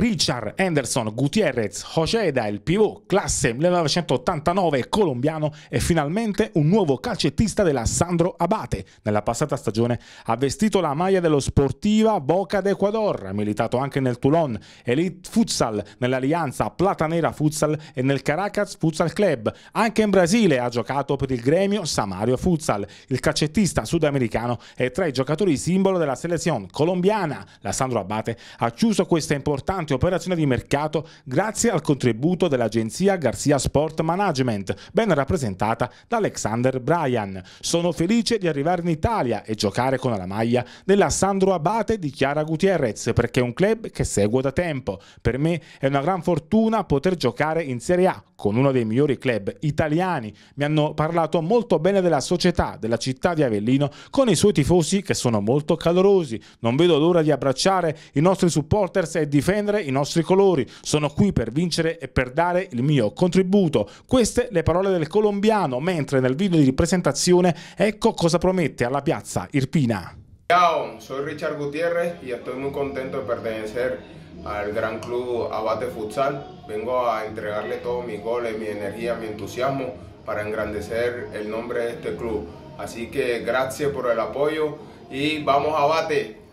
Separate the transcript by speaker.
Speaker 1: Richard Anderson Gutierrez Hojeda, il pivot classe 1989 colombiano, è finalmente un nuovo calcettista della Sandro Abate. Nella passata stagione ha vestito la maglia dello Sportiva Boca d'Ecuador, ha militato anche nel Toulon, Elite Futsal, nell'Alianza Platanera Futsal e nel Caracas Futsal Club. Anche in Brasile ha giocato per il gremio Samario Futsal. Il calcettista sudamericano è tra i giocatori simbolo della selezione colombiana. La Sandro Abate ha chiuso questa importante importante operazione di mercato grazie al contributo dell'agenzia Garcia Sport Management, ben rappresentata da Alexander Bryan. Sono felice di arrivare in Italia e giocare con la maglia della Sandro Abate di Chiara Gutierrez perché è un club che seguo da tempo. Per me è una gran fortuna poter giocare in Serie A con uno dei migliori club italiani. Mi hanno parlato molto bene della società, della città di Avellino, con i suoi tifosi che sono molto calorosi. Non vedo l'ora di abbracciare i nostri supporters e difendere difendere i nostri colori, sono qui per vincere e per dare il mio contributo. Queste le parole del colombiano, mentre nel video di presentazione ecco cosa promette alla piazza Irpina.
Speaker 2: Ciao, sono Richard Gutierrez e sono molto contento di pertenecer al gran club Abate Futsal. Vengo a entregarle tutti todos mis goles, mi energía, mi entusiasmo per engrandecer il nome di questo club. Así che grazie per l'appoggio e vamos a Abate.